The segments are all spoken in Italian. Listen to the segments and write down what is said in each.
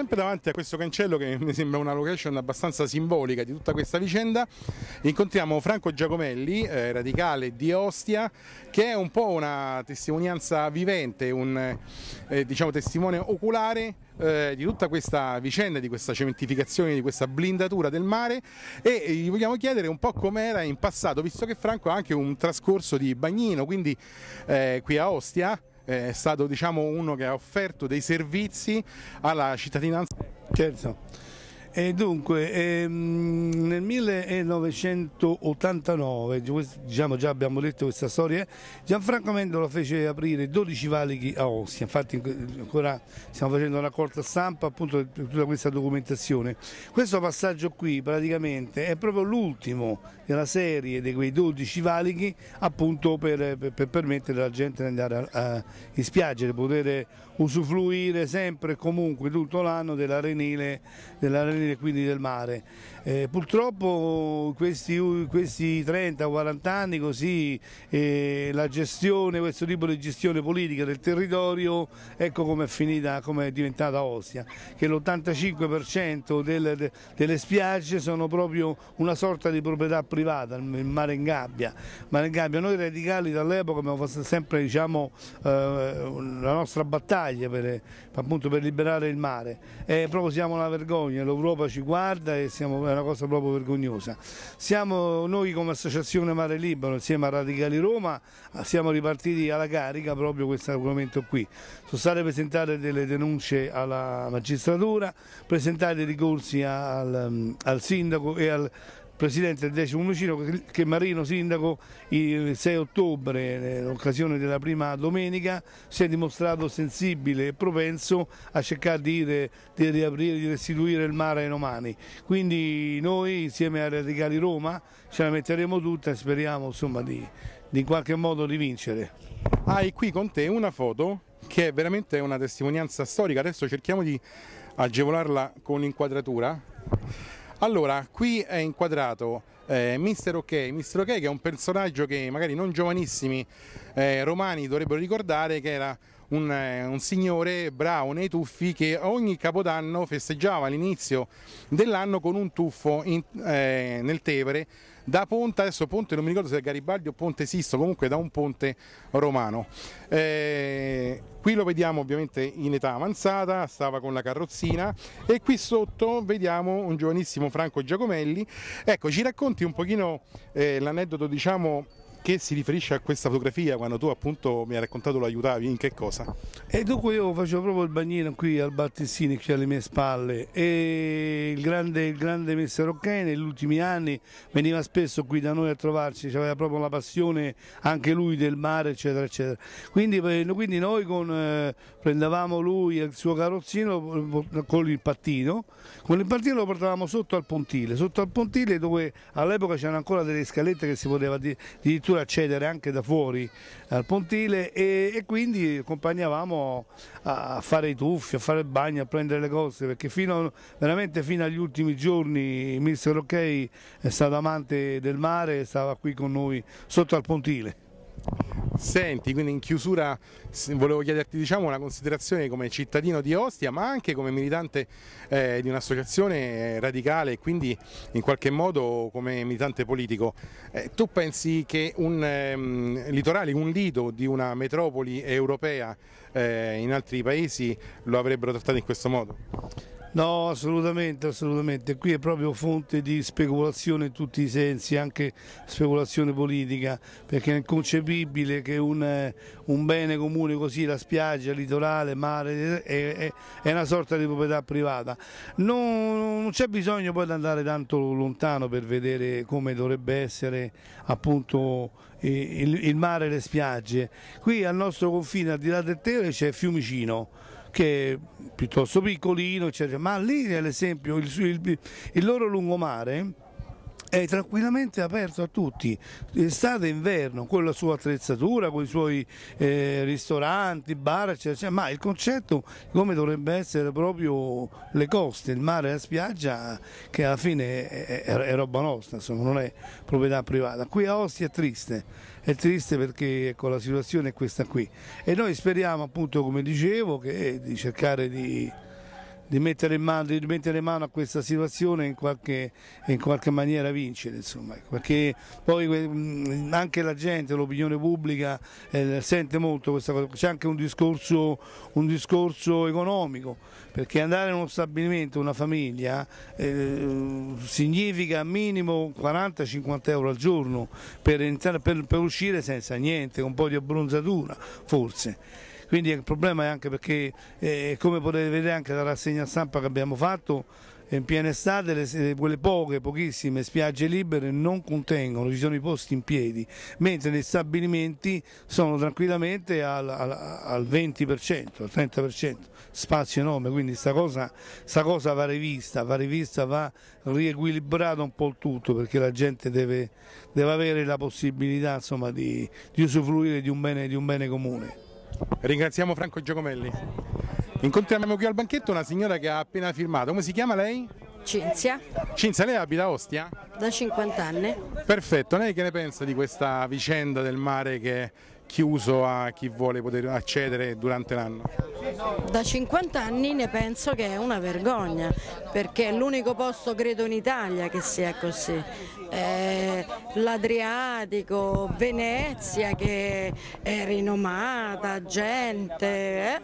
sempre davanti a questo cancello che mi sembra una location abbastanza simbolica di tutta questa vicenda, incontriamo Franco Giacomelli, eh, radicale di Ostia, che è un po' una testimonianza vivente, un eh, diciamo, testimone oculare eh, di tutta questa vicenda, di questa cementificazione, di questa blindatura del mare e eh, gli vogliamo chiedere un po' com'era in passato, visto che Franco ha anche un trascorso di bagnino, quindi eh, qui a Ostia è stato diciamo, uno che ha offerto dei servizi alla cittadinanza. Certo. E dunque, ehm, nel 1989, diciamo già abbiamo detto questa storia, Gianfranco Mendola fece aprire 12 valichi a Ostia, infatti ancora stiamo facendo una raccolta stampa appunto di tutta questa documentazione. Questo passaggio qui praticamente è proprio l'ultimo della serie di quei 12 valichi appunto per, per, permettere alla gente di andare a, a, in spiaggia, di poter usufruire sempre e comunque tutto l'anno dell'arenile della stranieri e quindi del mare. Eh, purtroppo questi, questi 30-40 anni così eh, la gestione, questo tipo di gestione politica del territorio, ecco come è finita, come è diventata Ostia, che l'85% del, delle spiagge sono proprio una sorta di proprietà privata, il mare in gabbia. Mare in gabbia. Noi radicali dall'epoca abbiamo fatto sempre diciamo, eh, la nostra battaglia per, appunto, per liberare il mare, eh, proprio siamo una vergogna, l'Europa l'Europa ci guarda e siamo, è una cosa proprio vergognosa. Siamo noi come associazione Mare Libano insieme a Radicali Roma siamo ripartiti alla carica proprio questo argomento qui. Sono state presentate delle denunce alla magistratura, presentati ricorsi al, al sindaco e al presidente del decimo municipio che Marino Sindaco il 6 ottobre, in eh, occasione della prima domenica, si è dimostrato sensibile e propenso a cercare di, re, di riaprire, di restituire il mare ai romani. Quindi noi insieme a Radicali Roma ce la metteremo tutta e speriamo insomma, di, di in qualche modo di vincere. Hai qui con te una foto che è veramente una testimonianza storica, adesso cerchiamo di agevolarla con inquadratura. Allora, qui è inquadrato eh, Mister Ok, Mr. Ok che è un personaggio che magari non giovanissimi eh, romani dovrebbero ricordare che era un, eh, un signore bravo nei tuffi che ogni capodanno festeggiava l'inizio dell'anno con un tuffo in, eh, nel Tevere da ponte, adesso ponte non mi ricordo se è Garibaldi o ponte Sisto, comunque da un ponte romano. Eh, qui lo vediamo ovviamente in età avanzata, stava con la carrozzina e qui sotto vediamo un giovanissimo Franco Giacomelli. Ecco, ci racconti un pochino eh, l'aneddoto diciamo che si riferisce a questa fotografia quando tu appunto mi hai raccontato lo aiutavi in che cosa? E dunque io facevo proprio il bagnino qui al Battistini qui alle mie spalle e il grande, il grande Messerocchè negli ultimi anni veniva spesso qui da noi a trovarci, aveva proprio la passione anche lui del mare eccetera eccetera. Quindi, eh, quindi noi con, eh, prendevamo lui e il suo carrozzino eh, con il pattino, con il pattino lo portavamo sotto al pontile, sotto al pontile dove all'epoca c'erano ancora delle scalette che si poteva addirittura addirittura accedere anche da fuori al pontile e, e quindi accompagnavamo a fare i tuffi, a fare il bagno, a prendere le cose perché fino, veramente fino agli ultimi giorni il mister Rocchei è eh, stato amante del mare e stava qui con noi sotto al pontile. Senti, quindi in chiusura volevo chiederti diciamo, una considerazione come cittadino di Ostia, ma anche come militante eh, di un'associazione radicale e quindi in qualche modo come militante politico. Eh, tu pensi che un ehm, litorale, un lido di una metropoli europea eh, in altri paesi lo avrebbero trattato in questo modo? No, assolutamente, assolutamente. Qui è proprio fonte di speculazione in tutti i sensi, anche speculazione politica, perché è inconcepibile che un, eh, un bene comune così, la spiaggia, il litorale, il mare, è, è, è, una sorta di proprietà privata. Non, non c'è bisogno poi di andare tanto lontano per vedere come dovrebbe essere appunto il, il mare e le spiagge. Qui al nostro confine, al di là del Tevere, c'è Fiumicino che è piuttosto piccolino, eccetera. ma lì ad esempio il, il, il loro lungomare è tranquillamente aperto a tutti, estate e inverno, con la sua attrezzatura, con i suoi eh, ristoranti, bar, eccetera, ma il concetto come dovrebbe essere proprio le coste, il mare e la spiaggia, che alla fine è, è, è roba nostra, insomma, non è proprietà privata. Qui a Ostia è triste è triste perché ecco, la situazione è questa qui e noi speriamo appunto come dicevo che, eh, di cercare di di mettere, mano, di mettere, mano, a questa situazione e in qualche, in qualche maniera vincere, insomma, ecco, perché poi anche la gente, l'opinione pubblica eh, sente molto questa cosa, c'è anche un discorso, un discorso, economico, perché andare in uno stabilimento, una famiglia, eh, significa minimo 40-50 euro al giorno per, entrare, per, per uscire senza niente, con un po' di abbronzatura forse quindi il problema è anche perché eh, come potete vedere anche dalla rassegna stampa che abbiamo fatto in piena estate le, quelle poche, pochissime spiagge libere non contengono, ci sono i posti in piedi, mentre gli stabilimenti sono tranquillamente al, al, al 20%, al 30%, spazio enorme, quindi sta cosa, sta cosa va rivista, va rivista, va riequilibrato un po' il tutto perché la gente deve, deve avere la possibilità insomma, di, di usufruire di un bene, di un bene comune. Ringraziamo Franco Giacomelli. Incontriamo qui al banchetto una signora che ha appena firmato, come si chiama lei? Cinzia. Cinzia, lei abita a Ostia? Da 50 anni. Perfetto, lei che ne pensa di questa vicenda del mare che chiuso a chi vuole poter accedere durante l'anno? Da 50 anni ne penso che è una vergogna, perché è l'unico posto credo in Italia che sia così. Eh, L'Adriatico, Venezia che è rinomata, gente, eh?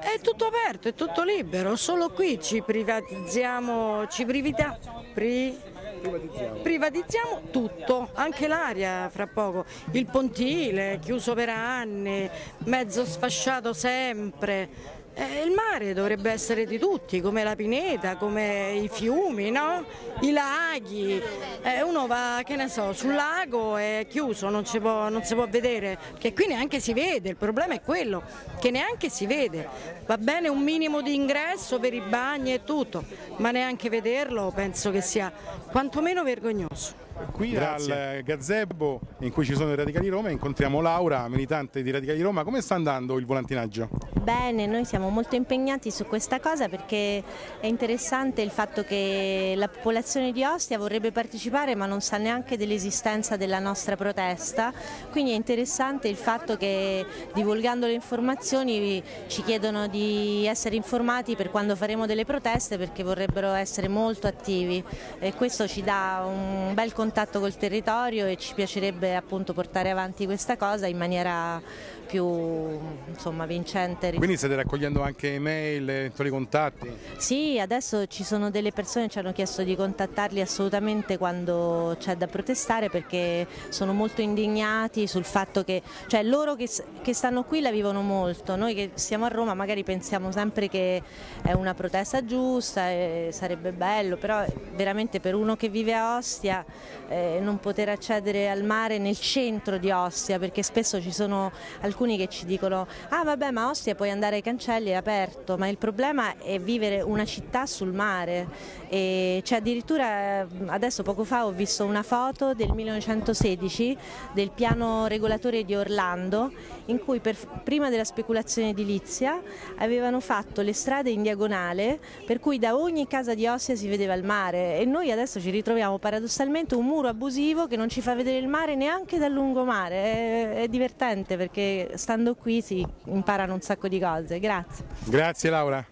è tutto aperto, è tutto libero, solo qui ci privatizziamo, ci privatiamo. Pri privatizziamo? Privatizziamo tutto, anche l'aria fra poco, il pontile chiuso per anni, mezzo sfasciato sempre. Eh, il mare dovrebbe essere di tutti, come la pineta, come i fiumi, no? i laghi. Eh, uno va, che ne so, sul lago è chiuso, non, può, non, si può vedere, che qui neanche si vede, il problema è quello, che neanche si vede. Va bene un minimo di ingresso per i bagni e tutto, ma neanche vederlo penso che sia quantomeno vergognoso qui Grazie. al gazebo in cui ci sono i Radicali Roma incontriamo Laura, militante di Radicali Roma. Come sta andando il volantinaggio? Bene, noi siamo molto impegnati su questa cosa perché è interessante il fatto che la popolazione di Ostia vorrebbe partecipare ma non sa neanche dell'esistenza della nostra protesta, quindi è interessante il fatto che divulgando le informazioni ci chiedono di essere informati per quando faremo delle proteste perché vorrebbero essere molto attivi e questo ci dà un bel consiglio contatto col territorio e ci piacerebbe appunto portare avanti questa cosa in maniera più insomma, vincente. Quindi state raccogliendo anche email, eventuali contatti? Sì, adesso ci sono delle persone che ci hanno chiesto di contattarli assolutamente quando c'è da protestare perché sono molto indignati sul fatto che, cioè loro che, che, stanno qui la vivono molto, noi che siamo a Roma magari pensiamo sempre che è una protesta giusta, e sarebbe bello, però veramente per uno che vive a Ostia eh, non poter accedere al mare nel centro di Ostia perché spesso ci sono alcuni che ci dicono ah vabbè ma Ostia puoi andare ai cancelli è aperto ma il problema è vivere una città sul mare e cioè addirittura eh, adesso poco fa ho visto una foto del 1916 del piano regolatore di Orlando in cui per, prima della speculazione edilizia avevano fatto le strade in diagonale per cui da ogni casa di Ostia si vedeva il mare e noi adesso ci ritroviamo paradossalmente un un muro abusivo che non ci fa vedere il mare neanche dal lungomare. È, è divertente perché stando qui si imparano un sacco di cose. Grazie. Grazie Laura.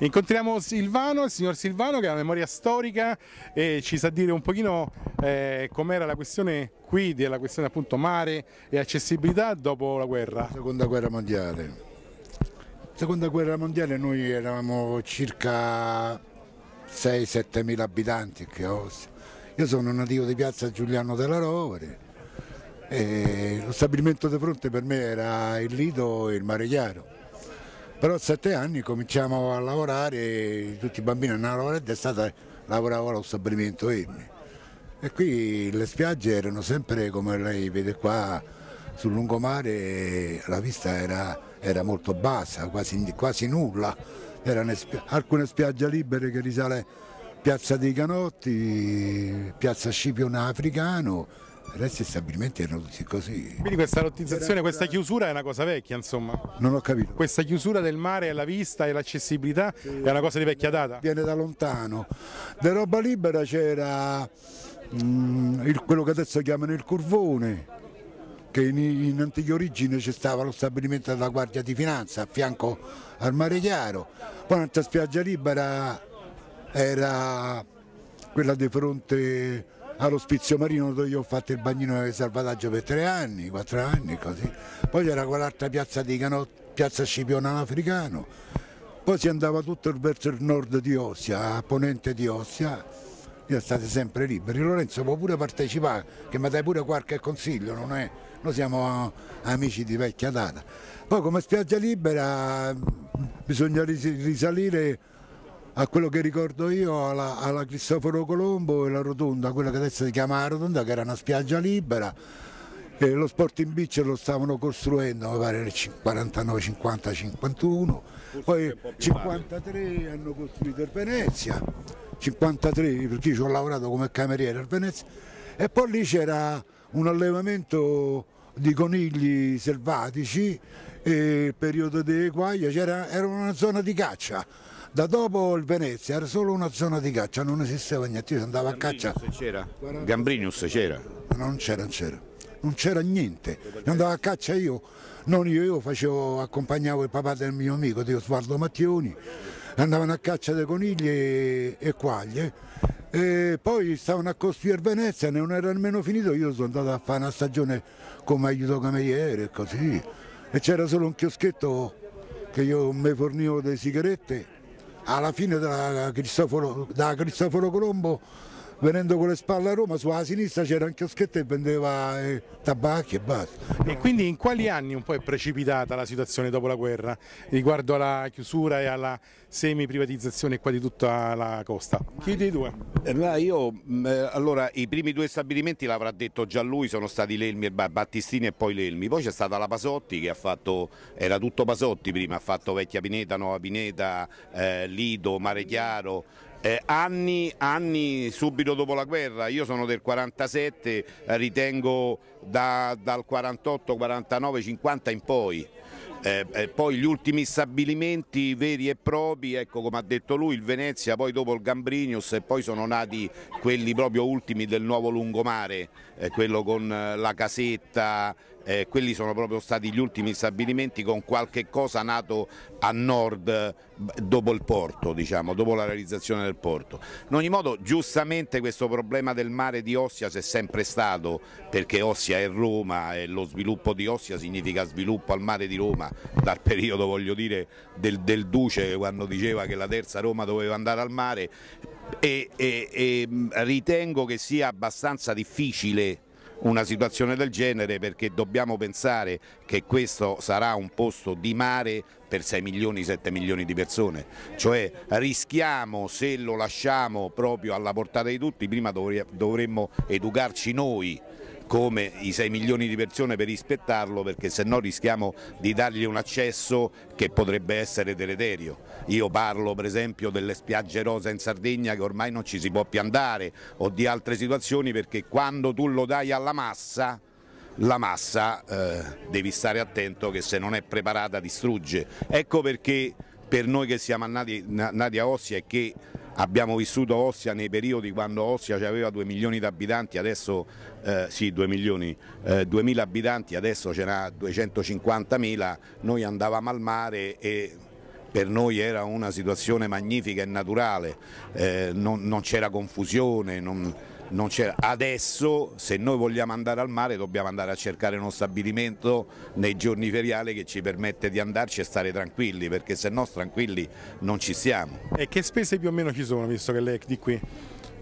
Incontriamo Silvano, il signor Silvano che ha una memoria storica e ci sa dire un pochino eh, com'era la questione qui, della questione appunto mare e accessibilità dopo la guerra. seconda guerra mondiale. Seconda guerra mondiale noi eravamo circa 6-7 mila abitanti qui a Io sono nativo di piazza Giuliano della Rovere e lo stabilimento di fronte per me era il Lido e il Mare Chiaro. Però a sette anni cominciamo a lavorare, tutti i bambini hanno lavorato e è stata lavoravo allo stabilimento Emmi. E qui le spiagge erano sempre come lei vede qua sul lungomare, la vista era, era molto bassa, quasi, quasi nulla erano spia alcune spiagge libere che risale Piazza dei Canotti, Piazza Scipione Africano, i resti stabilimenti erano tutti così. Quindi questa lottizzazione, questa chiusura è una cosa vecchia insomma? Non ho capito. Questa chiusura del mare alla vista e l'accessibilità sì, è una cosa di vecchia data? Viene da lontano. Da roba libera c'era mm, quello che adesso chiamano il curvone, che in, in antica origine c'è stava lo stabilimento della Guardia di Finanza a fianco al Mare Chiaro, poi un'altra spiaggia libera era quella di fronte all'ospizio marino dove io ho fatto il bagnino di salvataggio per tre anni, quattro anni così, poi c'era quell'altra piazza di Canotta, piazza Scipione Africano, poi si andava tutto verso il nord di Ostia, a ponente di Ostia, io state sempre liberi. Lorenzo può pure partecipare, che mi dai pure qualche consiglio, non è? noi siamo eh, amici di vecchia data. Poi come spiaggia libera mm, bisogna risalire a quello che ricordo io, alla, alla Cristoforo Colombo e la rotonda, quella che adesso si chiama la rotonda, che era una spiaggia libera. E lo Sporting beach lo stavano costruendo, mi pare nel 49, 50, 51, poi nel 53 hanno costruito il Venezia, 53 perché io ci ho lavorato come cameriere a Venezia e poi lì c'era un allevamento di conigli selvatici e il periodo delle quaglie era una zona di caccia. Da dopo il Venezia era solo una zona di caccia, non esisteva niente, si andava Gambrinus a caccia. C'era. Gambrinius c'era? No, non c'era, non c'era. Non c'era niente, andavo a caccia io, non io, io facevo, accompagnavo il papà del mio amico, di Osvaldo Mattioni, andavano a caccia di conigli e, e quaglie. E poi stavano a costruire Venezia, non era nemmeno finito, io sono andato a fare una stagione come aiuto cameriere e così. E c'era solo un chioschetto che io mi fornivo delle sigarette. Alla fine da Cristoforo, da Cristoforo Colombo venendo con le spalle a Roma, sulla sinistra c'era un chioschetto e vendeva eh, tabacchi e basta. E quindi in quali anni un po' è precipitata la situazione dopo la guerra riguardo alla chiusura e alla semi-privatizzazione qua di tutta la costa? Chi dei due? Eh, io, mm, eh, allora, i primi due stabilimenti l'avrà detto già lui, sono stati Lelmi, e Battistini e poi Lelmi, poi c'è stata la Pasotti che ha fatto, era tutto Pasotti prima, ha fatto Vecchia Pineta, Nuova Pineta, eh, Lido, Mare Chiaro, eh, anni, anni, subito dopo la guerra, io sono del 47, eh, ritengo da, dal 48, 49, 50 in poi. Eh, eh, poi gli ultimi stabilimenti veri e propri, ecco come ha detto lui, il Venezia, poi dopo il Gambrinius e poi sono nati quelli proprio ultimi del nuovo lungomare, eh, quello con eh, la casetta eh, quelli sono proprio stati gli ultimi stabilimenti con qualche cosa nato a nord dopo il porto, diciamo, dopo la realizzazione del porto. In ogni modo giustamente questo problema del mare di Ossia c'è sempre stato perché Ossia è Roma e lo sviluppo di Ossia significa sviluppo al mare di Roma dal periodo voglio dire del, del Duce quando diceva che la terza Roma doveva andare al mare e, e, e ritengo che sia abbastanza difficile una situazione del genere perché dobbiamo pensare che questo sarà un posto di mare per 6 milioni, 7 milioni di persone, cioè rischiamo se lo lasciamo proprio alla portata di tutti, prima dovremmo educarci noi come i 6 milioni di persone per rispettarlo perché se no rischiamo di dargli un accesso che potrebbe essere deleterio. Io parlo per esempio delle spiagge rosa in Sardegna che ormai non ci si può più andare o di altre situazioni perché quando tu lo dai alla massa la massa eh, devi stare attento che se non è preparata distrugge. Ecco perché per noi che siamo nati, nati a Ossia e che abbiamo vissuto Ossia nei periodi quando Ossia aveva 2 milioni di abitanti, adesso eh, sì 2 milioni, eh, 2.000 abitanti, adesso ce n'ha 250.000, noi andavamo al mare e per noi era una situazione magnifica e naturale, eh, non, non c'era confusione. Non Adesso se noi vogliamo andare al mare dobbiamo andare a cercare uno stabilimento nei giorni feriali che ci permette di andarci e stare tranquilli perché se no tranquilli non ci siamo. E che spese più o meno ci sono visto che lei è di qui?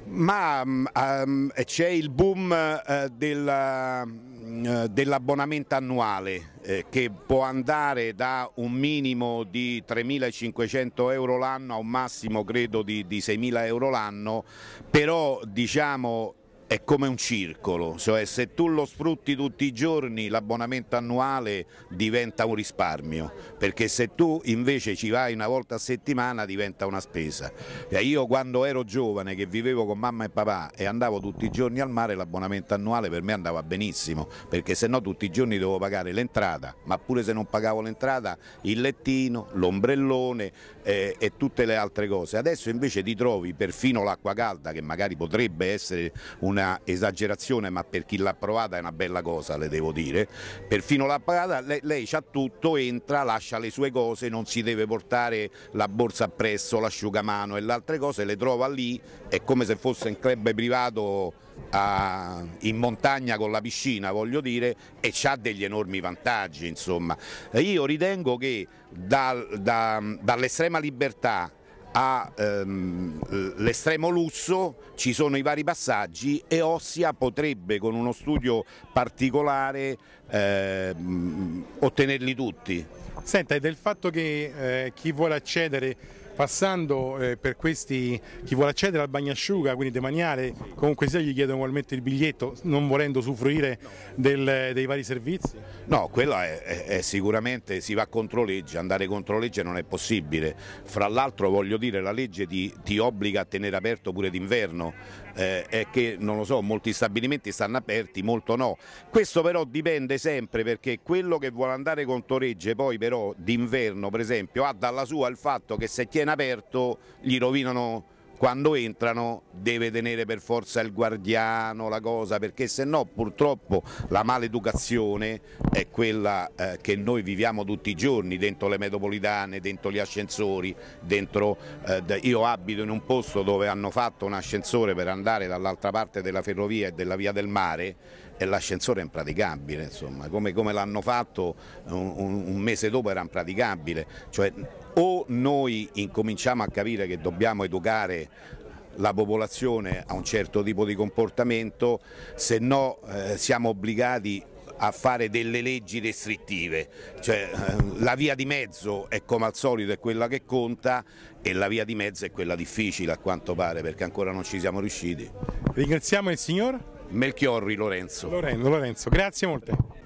Ma um, c'è il boom uh, dell'abbonamento uh, dell annuale eh, che può andare da un minimo di 3.500 euro l'anno a un massimo credo di, di 6.000 euro l'anno, però diciamo è come un circolo, cioè se tu lo sfrutti tutti i giorni l'abbonamento annuale diventa un risparmio, perché se tu invece ci vai una volta a settimana diventa una spesa. Io quando ero giovane che vivevo con mamma e papà e andavo tutti i giorni al mare l'abbonamento annuale per me andava benissimo, perché se no tutti i giorni dovevo pagare l'entrata, ma pure se non pagavo l'entrata il lettino, l'ombrellone eh, e tutte le altre cose. Adesso invece ti trovi perfino l'acqua calda che magari potrebbe essere un una esagerazione ma per chi l'ha provata è una bella cosa le devo dire, perfino l'ha pagata, lei, lei ha tutto, entra, lascia le sue cose, non si deve portare la borsa appresso, l'asciugamano e le altre cose, le trova lì, è come se fosse un club privato a, in montagna con la piscina voglio dire e ha degli enormi vantaggi insomma. Io ritengo che dal, da, dall'estrema libertà all'estremo ehm, lusso, ci sono i vari passaggi e Ossia potrebbe con uno studio particolare ehm, ottenerli tutti. Senta, del fatto che eh, chi vuole accedere Passando eh, per questi, chi vuole accedere al bagnasciuga, quindi demaniale, comunque sia gli chiedono ugualmente il biglietto, non volendo usufruire del, dei vari servizi? No, quello è, è, è, sicuramente, si va contro legge, andare contro legge non è possibile. Fra l'altro voglio dire, la legge ti, ti obbliga a tenere aperto pure d'inverno, eh, è che non lo so, molti stabilimenti stanno aperti, molto no. Questo però dipende sempre perché quello che vuole andare contro legge poi però d'inverno per esempio ha dalla sua il fatto che se tiene appena aperto gli rovinano quando entrano deve tenere per forza il guardiano la cosa perché se no purtroppo la maleducazione è quella eh, che noi viviamo tutti i giorni dentro le metropolitane, dentro gli ascensori, dentro, eh, io abito in un posto dove hanno fatto un ascensore per andare dall'altra parte della ferrovia e della via del mare e l'ascensore è impraticabile, insomma, come, come l'hanno fatto un, un mese dopo era impraticabile, cioè o noi incominciamo a capire che dobbiamo educare la popolazione ha un certo tipo di comportamento, se no eh, siamo obbligati a fare delle leggi restrittive, cioè, eh, la via di mezzo è come al solito è quella che conta e la via di mezzo è quella difficile a quanto pare perché ancora non ci siamo riusciti. Ringraziamo il signor Melchiorri Lorenzo. Lorenzo, Lorenzo grazie molte.